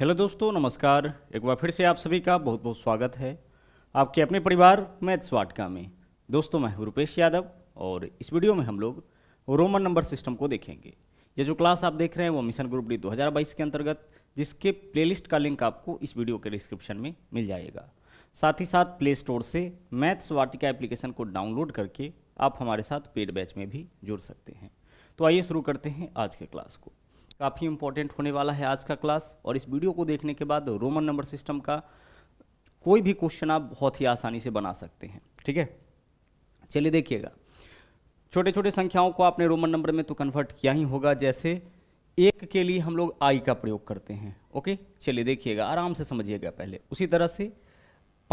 hello दोस्तों नमस्कार एक बार फिर से आप सभी का बहुत बहुत स्वागत है आपके अपने परिवार मैथ्स वाटका में दोस्तों मैं हूँ रूपेश यादव और इस वीडियो में हम लोग रोमन नंबर सिस्टम को देखेंगे ये जो क्लास आप देख रहे हैं वो मिशन ग्रुप डी 2022 के अंतर्गत जिसके प्लेलिस्ट का लिंक आपको इस वीडियो के डिस्क्रिप्शन में मिल जाएगा साथ ही साथ प्ले स्टोर से मैथ्स वाटिका एप्लीकेशन को डाउनलोड करके आप हमारे साथ पेड बैच में भी जुड़ सकते हैं तो आइए शुरू करते हैं आज के क्लास को काफ़ी इंपॉर्टेंट होने वाला है आज का क्लास और इस वीडियो को देखने के बाद रोमन नंबर सिस्टम का कोई भी क्वेश्चन आप बहुत ही आसानी से बना सकते हैं ठीक है चलिए देखिएगा छोटे छोटे संख्याओं को आपने रोमन नंबर में तो कन्वर्ट किया ही होगा जैसे एक के लिए हम लोग आई का प्रयोग करते हैं ओके चलिए देखिएगा आराम से समझिएगा पहले उसी तरह से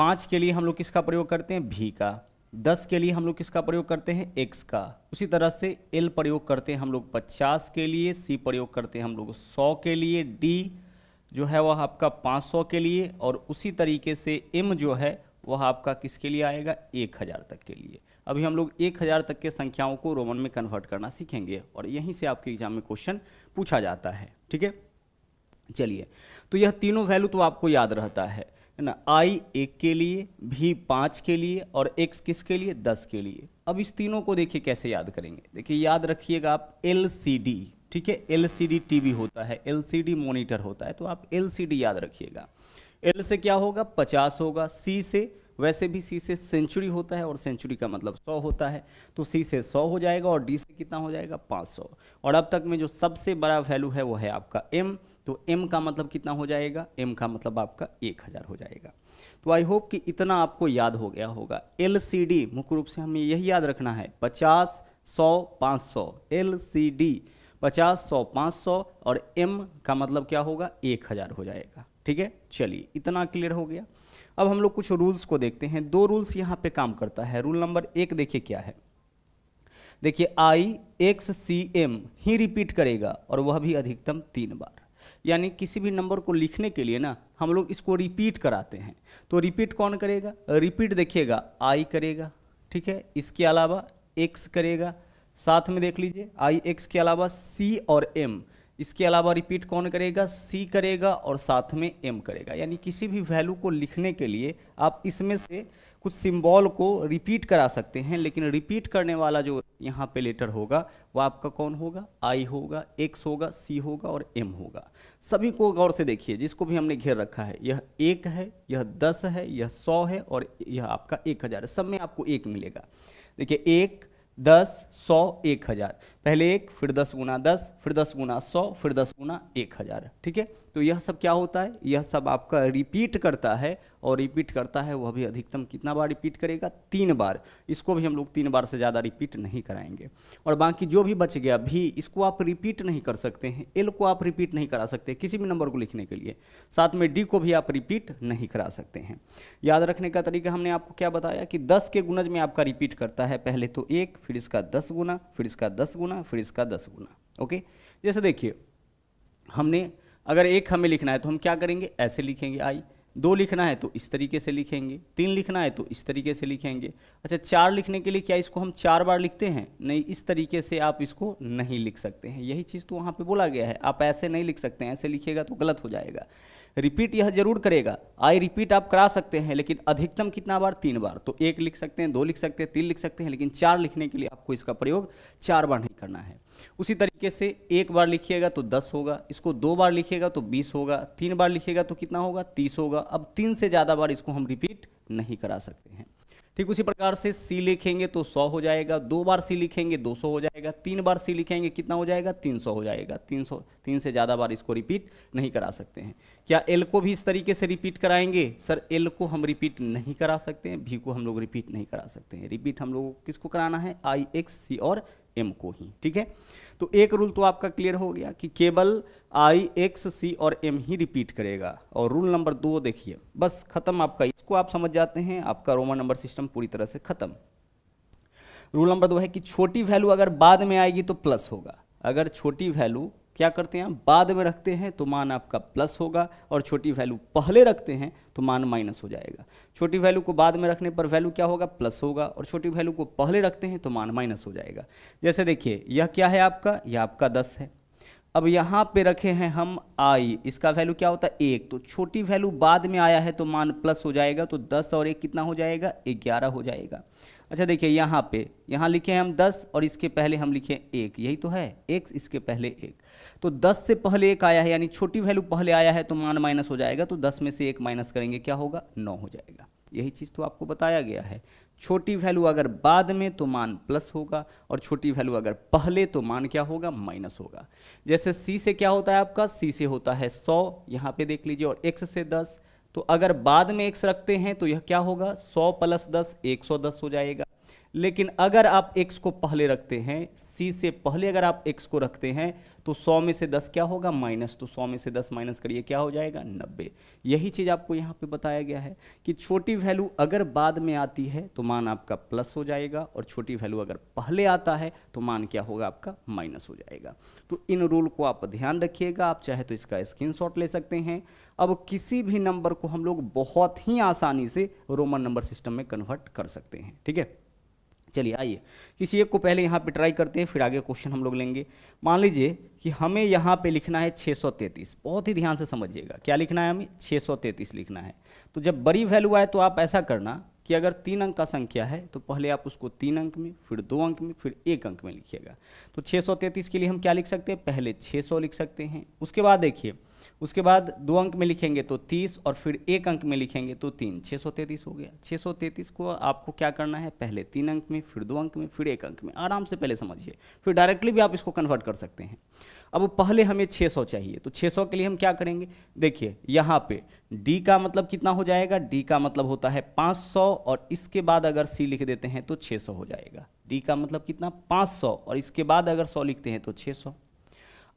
पाँच के लिए हम लोग किसका प्रयोग करते हैं भी का दस के लिए हम लोग किसका प्रयोग करते हैं एक्स का उसी तरह से एल प्रयोग करते हैं हम लोग पचास के लिए सी प्रयोग करते हैं हम लोग सौ के लिए डी जो है वह आपका पाँच सौ के लिए और उसी तरीके से एम जो है वह आपका किसके लिए आएगा एक हज़ार तक के लिए अभी हम लोग एक हज़ार तक के संख्याओं को रोमन में कन्वर्ट करना सीखेंगे और यहीं से आपके एग्जाम में क्वेश्चन पूछा जाता है ठीक है चलिए तो यह तीनों वैल्यू तो आपको याद रहता है है ना आई एक के लिए भी पाँच के लिए और एक्स किस के लिए दस के लिए अब इस तीनों को देखिए कैसे याद करेंगे देखिए याद रखिएगा आप एल ठीक है एल टीवी होता है एल मॉनिटर होता है तो आप एल याद रखिएगा एल से क्या होगा पचास होगा सी से वैसे भी सी से सेंचुरी होता है और सेंचुरी का मतलब सौ होता है तो सी से सौ हो जाएगा और डी से कितना हो जाएगा पाँच सौ और अब तक में जो सबसे बड़ा वैल्यू है वो है आपका एम तो m का मतलब कितना हो जाएगा m का मतलब आपका एक हज़ार हो जाएगा तो आई होप कि इतना आपको याद हो गया होगा एल सी डी मुख्य रूप से हमें यही याद रखना है पचास सौ पाँच सौ एल सी डी पचास सौ पाँच सौ और m का मतलब क्या होगा एक हज़ार हो जाएगा ठीक है चलिए इतना क्लियर हो गया अब हम लोग कुछ रूल्स को देखते हैं दो रूल्स यहाँ पे काम करता है रूल नंबर एक देखिए क्या है देखिए आई एक्स सी एम ही रिपीट करेगा और वह भी अधिकतम तीन बार यानी किसी भी नंबर को लिखने के लिए ना हम लोग इसको रिपीट कराते हैं तो रिपीट कौन करेगा रिपीट देखिएगा आई करेगा ठीक है इसके अलावा एक्स करेगा साथ में देख लीजिए आई एक्स के अलावा सी और एम इसके अलावा रिपीट कौन करेगा सी करेगा और साथ में एम करेगा यानी किसी भी वैल्यू को लिखने के लिए आप इसमें से कुछ सिंबल को रिपीट करा सकते हैं लेकिन रिपीट करने वाला जो यहाँ पे लेटर होगा वो आपका कौन होगा आई होगा एक्स होगा सी होगा और एम होगा सभी को गौर से देखिए जिसको भी हमने घेर रखा है यह एक है यह दस है यह सौ है और यह आपका एक हज़ार है सब में आपको एक मिलेगा देखिए एक दस सौ एक हज़ार पहले एक फिर दस गुना दस फिर दस गुना सौ फिर दस गुना एक हज़ार ठीक है तो यह सब क्या होता है यह सब आपका रिपीट करता है और रिपीट करता है वह भी अधिकतम कितना बार रिपीट करेगा तीन बार इसको भी हम लोग तीन बार से ज़्यादा रिपीट नहीं कराएंगे और बाकी जो भी बच गया भी इसको आप रिपीट नहीं कर सकते हैं एल को आप रिपीट नहीं करा सकते किसी भी नंबर को लिखने के लिए साथ में डी को भी आप रिपीट नहीं करा सकते हैं याद रखने का तरीका हमने आपको क्या बताया कि दस के गुनज में आपका रिपीट करता है पहले तो एक फिर इसका दस गुना फिर इसका दस गुना गुना फिर इसका दस गुना ओके जैसे देखिए हमने अगर एक हमें लिखना है तो हम क्या करेंगे ऐसे लिखेंगे आई दो लिखना है तो इस तरीके से लिखेंगे तीन लिखना है तो इस तरीके से लिखेंगे अच्छा चार लिखने के लिए क्या इसको हम चार बार लिखते हैं नहीं इस तरीके से आप इसको नहीं लिख सकते हैं यही चीज़ तो वहाँ पे बोला गया है आप ऐसे नहीं लिख सकते हैं ऐसे लिखेगा तो गलत हो जाएगा रिपीट यह जरूर करेगा आई रिपीट आप करा सकते हैं लेकिन अधिकतम कितना बार तीन बार तो एक लिख सकते हैं दो लिख सकते हैं तीन लिख सकते हैं लेकिन चार लिखने के लिए आपको इसका प्रयोग चार बार नहीं करना है उसी तरीके से एक बार लिखिएगा तो दस होगा इसको दो बार लिखिएगा तो बीस होगा तीन बार लिखिएगा तो कितना होगा तीस होगा अब तीन से ज़्यादा बार इसको हम रिपीट नहीं करा सकते हैं ठीक उसी प्रकार से सी लिखेंगे तो सौ हो जाएगा दो बार सी लिखेंगे दो सौ हो जाएगा तीन बार सी लिखेंगे कितना हो जाएगा तीन सौ हो जाएगा तीन सौ तीन से ज़्यादा बार इसको रिपीट नहीं करा सकते हैं क्या एल को भी इस तरीके से रिपीट कराएंगे सर एल को हम रिपीट नहीं करा सकते हैं भी को हम लोग रिपीट नहीं करा सकते हैं रिपीट हम लोग किसको कराना है आई एक्स सी और एम को ही ठीक है तो एक रूल तो आपका क्लियर हो गया कि केवल आई एक्स सी और एम ही रिपीट करेगा और रूल नंबर दो देखिए बस खत्म आपका इसको आप समझ जाते हैं आपका रोमन नंबर सिस्टम पूरी तरह से खत्म रूल नंबर दो है कि छोटी वैल्यू अगर बाद में आएगी तो प्लस होगा अगर छोटी वैल्यू क्या करते हैं बाद में रखते हैं तो मान आपका प्लस होगा और छोटी वैल्यू पहले रखते हैं तो मान माइनस हो जाएगा छोटी वैल्यू को बाद में रखने पर वैल्यू क्या होगा प्लस होगा और छोटी वैल्यू को पहले रखते हैं तो मान माइनस हो जाएगा जैसे देखिए यह क्या है आपका यह आपका दस है अब यहाँ पे रखे हैं हम आई इसका वैल्यू क्या होता है एक तो छोटी वैल्यू बाद में आया है तो मान प्लस हो जाएगा तो दस और एक कितना हो जाएगा ग्यारह हो जाएगा अच्छा देखिए यहाँ पे यहाँ लिखे हम दस और इसके पहले हम लिखे एक यही तो है एक इसके पहले एक तो दस से पहले एक आया है यानी छोटी वैल्यू पहले आया है तो मान माइनस हो जाएगा तो दस में से एक माइनस करेंगे क्या होगा नौ हो जाएगा यही चीज़ तो आपको बताया गया है छोटी वैल्यू अगर बाद में तो मान प्लस होगा और छोटी वैल्यू अगर पहले तो मान क्या होगा माइनस होगा जैसे सी से क्या होता है आपका सी से होता है सौ यहाँ पे देख लीजिए और एक्स से दस तो अगर बाद में एक्स रखते हैं तो यह क्या होगा 100 प्लस दस एक हो जाएगा लेकिन अगर आप x को पहले रखते हैं c से पहले अगर आप x को रखते हैं तो 100 में से 10 क्या होगा माइनस तो 100 में से 10 माइनस करिए क्या हो जाएगा 90 यही चीज़ आपको यहाँ पे बताया गया है कि छोटी वैल्यू अगर बाद में आती है तो मान आपका प्लस हो जाएगा और छोटी वैल्यू अगर पहले आता है तो मान क्या होगा आपका माइनस हो जाएगा तो इन रूल को आप ध्यान रखिएगा आप चाहे तो इसका स्क्रीन ले सकते हैं अब किसी भी नंबर को हम लोग बहुत ही आसानी से रोमन नंबर सिस्टम में कन्वर्ट कर सकते हैं ठीक है चलिए आइए किसी एक को पहले यहाँ पे ट्राई करते हैं फिर आगे क्वेश्चन हम लोग लेंगे मान लीजिए कि हमें यहाँ पे लिखना है 633 बहुत ही ध्यान से समझिएगा क्या लिखना है हमें 633 लिखना है तो जब बड़ी वैल्यू आए तो आप ऐसा करना कि अगर तीन अंक का संख्या है तो पहले आप उसको तीन अंक में फिर दो अंक में फिर एक अंक में लिखिएगा तो छः के लिए हम क्या लिख सकते हैं पहले छः लिख सकते हैं उसके बाद देखिए उसके बाद दो अंक में लिखेंगे तो तीस और फिर एक अंक में लिखेंगे तो तीन छः सौ तैंतीस हो गया छः सौ तैंतीस को आपको क्या करना है पहले तीन अंक में फिर दो अंक में फिर एक अंक में आराम से पहले समझिए फिर डायरेक्टली भी आप इसको कन्वर्ट कर सकते हैं अब पहले हमें छः सौ चाहिए तो छः सौ के लिए हम क्या करेंगे देखिए यहाँ पे डी का मतलब कितना हो जाएगा डी का मतलब होता है पाँच सौ और इसके बाद अगर सी लिख देते हैं तो छः सौ हो जाएगा डी का मतलब कितना पाँच सौ और इसके बाद अगर सौ लिखते हैं तो छः सौ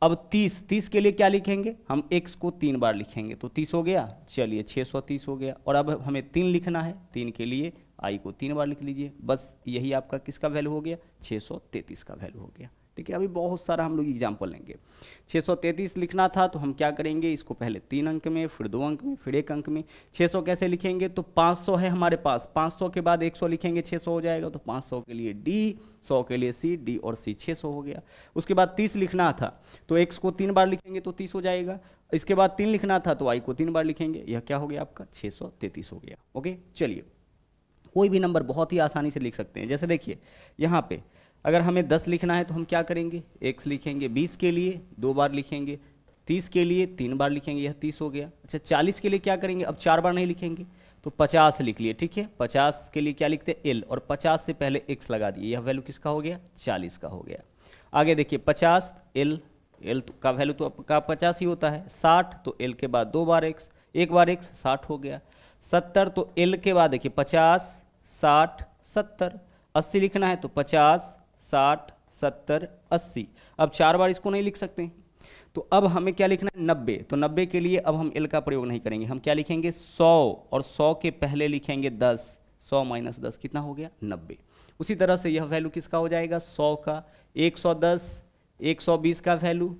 अब तीस तीस के लिए क्या लिखेंगे हम एक्स को तीन बार लिखेंगे तो तीस हो गया चलिए छः सौ तीस हो गया और अब हमें तीन लिखना है तीन के लिए आई को तीन बार लिख लीजिए बस यही आपका किसका वैल्यू हो गया छः सौ तैंतीस का वैल्यू हो गया ठीक है अभी बहुत सारा हम लोग एग्जाम्पल लेंगे 633 लिखना था तो हम क्या करेंगे इसको पहले तीन अंक में फिर दो अंक में फिर एक अंक में 600 कैसे लिखेंगे तो 500 है हमारे पास 500 के बाद 100 लिखेंगे 600 हो जाएगा तो 500 के लिए डी 100 के लिए सी डी और सी 600 हो गया उसके बाद 30 लिखना था तो एक्स को तीन बार लिखेंगे तो 30 हो जाएगा इसके बाद तीन लिखना था तो वाई को तीन बार लिखेंगे यह क्या हो गया आपका छः हो गया ओके चलिए कोई भी नंबर बहुत ही आसानी से लिख सकते हैं जैसे देखिए यहाँ पे अगर हमें दस लिखना है तो हम क्या करेंगे एक्स लिखेंगे बीस के लिए दो बार लिखेंगे तीस के लिए तीन बार लिखेंगे यह तीस हो गया अच्छा चालीस के लिए क्या करेंगे अब चार बार नहीं लिखेंगे तो पचास लिख लिए ठीक है पचास के लिए क्या लिखते हैं एल और पचास से पहले एक्स लगा दिए यह वैल्यू किसका हो गया चालीस का हो गया आगे देखिए पचास एल एल का वैल्यू तो का तो पचास ही होता है साठ तो एल के बाद दो बार एक्स एक बार एक्स साठ हो गया सत्तर तो एल के बाद देखिए पचास साठ सत्तर अस्सी लिखना है तो पचास साठ सत्तर अस्सी अब चार बार इसको नहीं लिख सकते तो अब हमें क्या लिखना है नब्बे तो नब्बे के लिए अब हम एल का प्रयोग नहीं करेंगे हम क्या लिखेंगे सौ और सौ के पहले लिखेंगे दस सौ माइनस दस कितना हो गया नब्बे उसी तरह से यह वैल्यू किसका हो जाएगा सौ का एक सौ दस एक सौ बीस का वैल्यू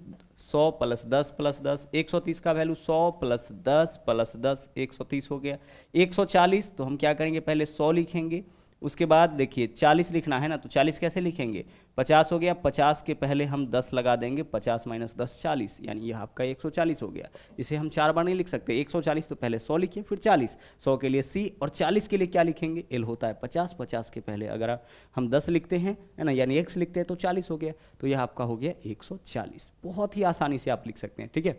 सौ प्लस दस प्लस दस एक सौ तीस का वैल्यू सौ प्लस दस प्लस दस एक सौ तीस हो गया एक सौ चालीस तो हम क्या करेंगे पहले सौ लिखेंगे उसके बाद देखिए चालीस लिखना है ना तो चालीस कैसे लिखेंगे पचास हो गया पचास के पहले हम दस लगा देंगे पचास माइनस दस चालीस यानी यह आपका एक सौ चालीस हो गया इसे हम चार बार नहीं लिख सकते एक सौ चालीस तो पहले सौ लिखिए फिर चालीस सौ के लिए सी और चालीस के लिए क्या लिखेंगे एल होता है पचास पचास के पहले अगर हम दस लिखते हैं है ना यानी एक्स लिखते हैं तो चालीस हो गया तो यह आपका हो गया एक सौ चालीस बहुत ही आसानी से आप लिख सकते हैं ठीक है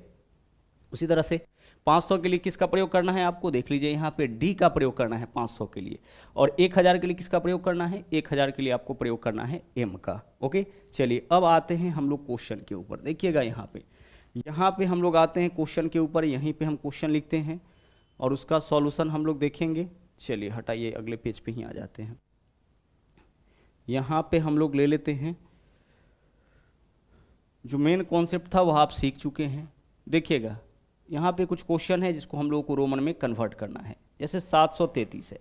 उसी तरह से 500 के लिए किसका प्रयोग करना है आपको देख लीजिए यहाँ पे डी का प्रयोग करना है 500 के लिए और 1000 के लिए किसका प्रयोग करना है 1000 के लिए आपको प्रयोग करना है एम का ओके चलिए अब आते हैं हम लोग क्वेश्चन के ऊपर देखिएगा यहाँ पे यहाँ पे हम लोग आते हैं क्वेश्चन के ऊपर यहीं पर हम क्वेश्चन लिखते हैं और उसका सॉल्यूशन हम लोग देखेंगे चलिए हटाइए अगले पेज पे ही आ जाते हैं यहाँ पे हम लोग ले लेते हैं जो मेन कॉन्सेप्ट था वह आप सीख चुके हैं देखिएगा यहाँ पे कुछ क्वेश्चन है जिसको हम लोगों को रोमन में कन्वर्ट करना है जैसे 733 है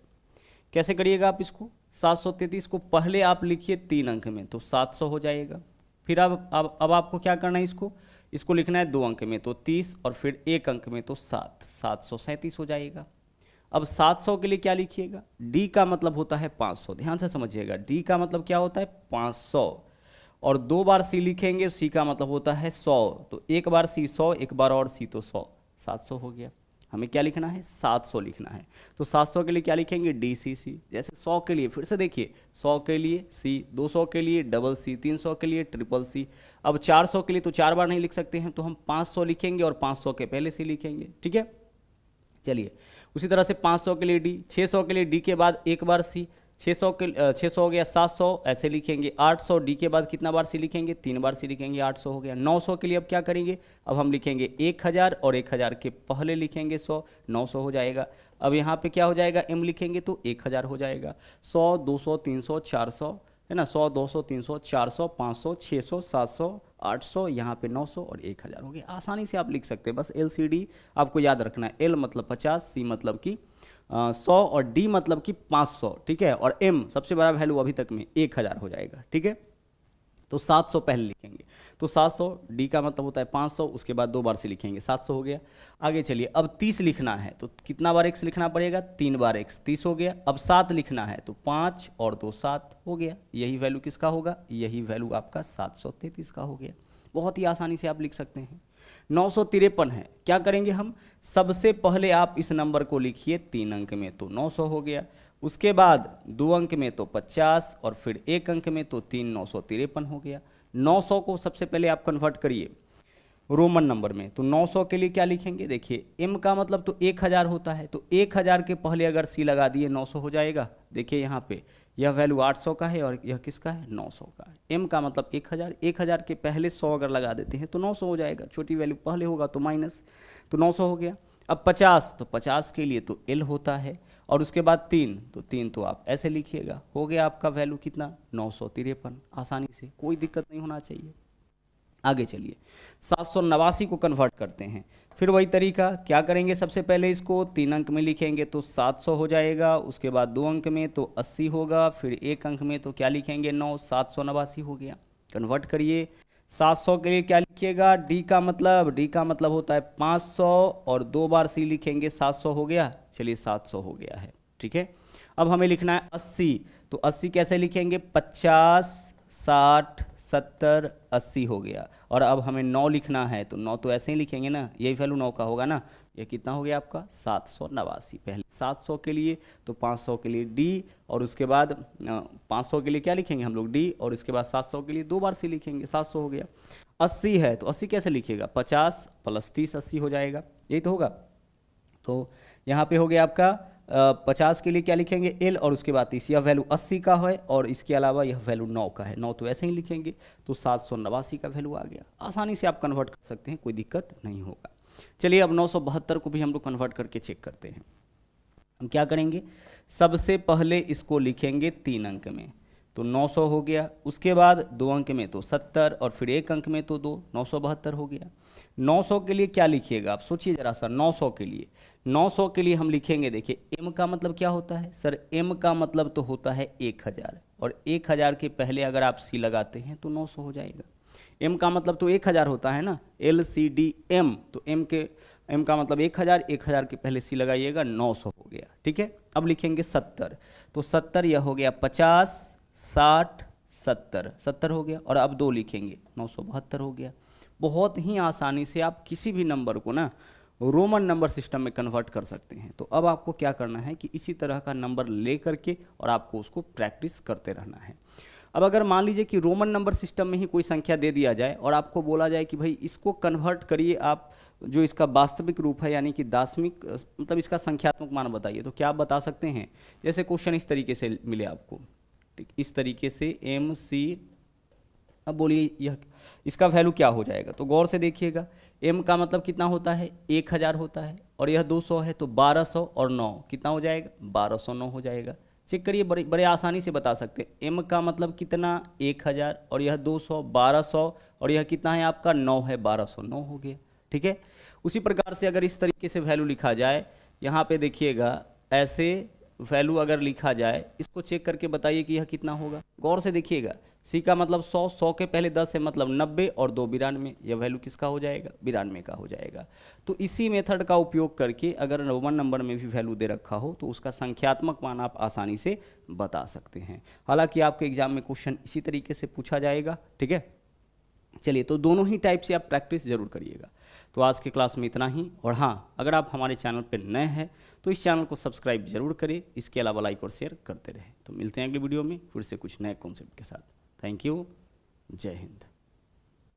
कैसे करिएगा आप इसको 733 को पहले आप लिखिए तीन अंक में तो 700 हो जाएगा फिर अब अब अब आपको क्या करना है इसको इसको लिखना है दो अंक में तो 30 और फिर एक अंक में तो सात सात हो जाएगा अब 700 के लिए क्या लिखिएगा डी का मतलब होता है 500 ध्यान से समझिएगा डी का मतलब क्या होता है पाँच और दो बार सी लिखेंगे सी का मतलब होता है सौ तो एक बार सी सौ एक बार और सी तो सौ सात सौ हो गया हमें क्या लिखना है सात सौ लिखना है तो सात सौ के लिए क्या लिखेंगे डी सी सी जैसे सौ के लिए फिर से देखिए सौ के लिए सी दो सौ के लिए डबल सी तीन सौ के लिए ट्रिपल सी अब चार सौ के लिए तो चार बार नहीं लिख सकते हैं तो हम पाँच सौ लिखेंगे और पाँच सौ के पहले सी लिखेंगे ठीक है चलिए उसी तरह से पाँच सौ के लिए डी छः सौ के लिए डी के बाद एक बार सी छः सौ के छः सौ हो गया सात सौ ऐसे लिखेंगे आठ सौ डी के बाद कितना बार से लिखेंगे तीन बार से लिखेंगे आठ सौ हो गया नौ सौ के लिए अब क्या करेंगे अब हम लिखेंगे एक हज़ार और एक हज़ार के पहले लिखेंगे सौ नौ सौ हो जाएगा अब यहाँ पे क्या हो जाएगा एम लिखेंगे तो एक हज़ार हो जाएगा सौ दो सौ तीन सौ चार सौ है ना सौ दो सौ तीन सौ चार सौ पाँच सौ छः सौ सात सौ आठ सौ यहाँ पर नौ सौ और एक हज़ार हो गया आसानी से आप लिख सकते हैं बस एल सी डी आपको याद रखना है एल मतलब पचास सी मतलब कि सौ और डी मतलब कि 500 ठीक है और एम सबसे बड़ा वैल्यू अभी तक में एक हज़ार हो जाएगा ठीक है तो 700 पहले लिखेंगे तो 700 डी का मतलब होता है 500 उसके बाद दो बार से लिखेंगे 700 हो गया आगे चलिए अब 30 लिखना है तो कितना बार एक्स लिखना पड़ेगा तीन बार एक्स तीस हो गया अब सात लिखना है तो पाँच और दो सात हो गया यही वैल्यू किसका होगा यही वैल्यू आपका सात का हो गया बहुत ही आसानी से आप लिख सकते हैं नौ सौ तिरपन है क्या करेंगे हम सबसे पहले आप इस नंबर को लिखिए तीन अंक में तो नौ सौ हो गया उसके बाद दो अंक में तो पचास और फिर एक अंक में तो तीन नौ सौ तिरपन हो गया नौ सौ को सबसे पहले आप कन्वर्ट करिए रोमन नंबर में तो 900 के लिए क्या लिखेंगे देखिए एम का मतलब तो 1000 होता है तो 1000 के पहले अगर सी लगा दिए 900 हो जाएगा देखिए यहाँ पे यह वैल्यू 800 का है और यह किसका है 900 का है एम का मतलब 1000 1000 के पहले 100 अगर लगा देते हैं तो 900 हो जाएगा छोटी वैल्यू पहले होगा तो माइनस तो 900 हो गया अब 50 तो 50 के लिए तो एल होता है और उसके बाद तीन तो तीन तो आप ऐसे लिखिएगा हो गया आपका वैल्यू कितना नौ आसानी से कोई दिक्कत नहीं होना चाहिए आगे चलिए सात सौ नवासी को कन्वर्ट करते हैं फिर वही तरीका क्या करेंगे सबसे पहले इसको तीन अंक में लिखेंगे तो सात सौ हो जाएगा उसके बाद दो अंक में तो अस्सी होगा फिर एक अंक में तो क्या लिखेंगे नौ सात सौ नवासी हो गया कन्वर्ट करिए सात सौ के लिए क्या लिखिएगा डी का मतलब डी का मतलब होता है पाँच सौ और दो बार सी लिखेंगे सात सौ हो गया चलिए सात सौ हो गया है ठीक है अब हमें लिखना है अस्सी तो अस्सी कैसे लिखेंगे पचास साठ सत्तर अस्सी हो गया और अब हमें नौ लिखना है तो नौ तो ऐसे ही लिखेंगे ना यही वैल्यू नौ का होगा ना ये कितना हो गया आपका सात सौ नवासी पहले सात सौ के लिए तो पाँच सौ के लिए डी और उसके बाद पाँच सौ के लिए क्या लिखेंगे हम लोग डी और उसके बाद सात सौ के लिए दो बार से लिखेंगे सात सौ हो गया अस्सी है तो अस्सी कैसे लिखेगा पचास प्लस तीस अस्सी हो जाएगा यही तो होगा तो यहाँ पे हो गया आपका पचास के लिए क्या लिखेंगे एल और उसके बाद इस यह वैल्यू अस्सी का है और इसके अलावा यह वैल्यू नौ का है नौ तो ऐसे ही लिखेंगे तो सात सौ नवासी का वैल्यू आ गया आसानी से आप कन्वर्ट कर सकते हैं कोई दिक्कत नहीं होगा चलिए अब नौ सौ बहत्तर को भी हम लोग कन्वर्ट करके चेक करते हैं हम क्या करेंगे सबसे पहले इसको लिखेंगे तीन अंक में तो नौ सौ हो गया उसके बाद दो अंक में तो सत्तर और फिर एक अंक में तो दो नौ सौ बहत्तर हो गया नौ सौ के लिए क्या लिखिएगा आप सोचिए जरा सा नौ सौ के लिए 900 के लिए हम लिखेंगे देखिए एम का मतलब क्या होता है सर एम का मतलब तो होता है एक हज़ार और एक हज़ार के पहले अगर आप सी लगाते हैं तो 900 हो जाएगा एम का मतलब तो एक हज़ार होता है ना एल सी डी एम तो एम के एम का मतलब एक हज़ार एक हज़ार के पहले सी लगाइएगा 900 हो गया ठीक है अब लिखेंगे सत्तर तो सत्तर यह हो गया पचास साठ सत्तर सत्तर हो गया और अब दो लिखेंगे नौ सौ बहत्तर हो गया बहुत ही आसानी से आप किसी भी नंबर को ना रोमन नंबर सिस्टम में कन्वर्ट कर सकते हैं तो अब आपको क्या करना है कि इसी तरह का नंबर ले करके और आपको उसको प्रैक्टिस करते रहना है अब अगर मान लीजिए कि रोमन नंबर सिस्टम में ही कोई संख्या दे दिया जाए और आपको बोला जाए कि भाई इसको कन्वर्ट करिए आप जो इसका वास्तविक रूप है यानी कि दासमिक मतलब इसका संख्यात्मक मान बताइए तो क्या आप बता सकते हैं जैसे क्वेश्चन इस तरीके से मिले आपको ठीक इस तरीके से एम सी अब बोलिए यह इसका वैल्यू क्या हो जाएगा तो गौर से देखिएगा एम का मतलब कितना होता है एक हज़ार होता है और यह दो सौ है तो बारह सौ और नौ कितना हो जाएगा बारह सौ नौ हो जाएगा चेक करिए बड़े बड़े आसानी से बता सकते हैं एम का मतलब कितना एक हज़ार और यह दो सौ बारह सौ और यह कितना है आपका नौ है बारह सौ नौ हो गया ठीक है उसी प्रकार से अगर इस तरीके से वैल्यू लिखा जाए यहाँ पे देखिएगा ऐसे वैल्यू अगर लिखा जाए इसको चेक करके बताइए कि यह कितना होगा गौर से देखिएगा सी का मतलब सौ सौ के पहले दस है मतलब नब्बे और दो बिरानवे यह वैल्यू किसका हो जाएगा बिरानवे का हो जाएगा तो इसी मेथड का उपयोग करके अगर रोमन नंबर में भी वैल्यू दे रखा हो तो उसका संख्यात्मक मान आप आसानी से बता सकते हैं हालांकि आपके एग्जाम में क्वेश्चन इसी तरीके से पूछा जाएगा ठीक है चलिए तो दोनों ही टाइप से आप प्रैक्टिस जरूर करिएगा तो आज के क्लास में इतना ही और हाँ अगर आप हमारे चैनल पर नए हैं तो इस चैनल को सब्सक्राइब जरूर करें इसके अलावा लाइक और शेयर करते रहें तो मिलते हैं अगले वीडियो में फिर से कुछ नए कॉन्सेप्ट के साथ थैंक यू जय हिंद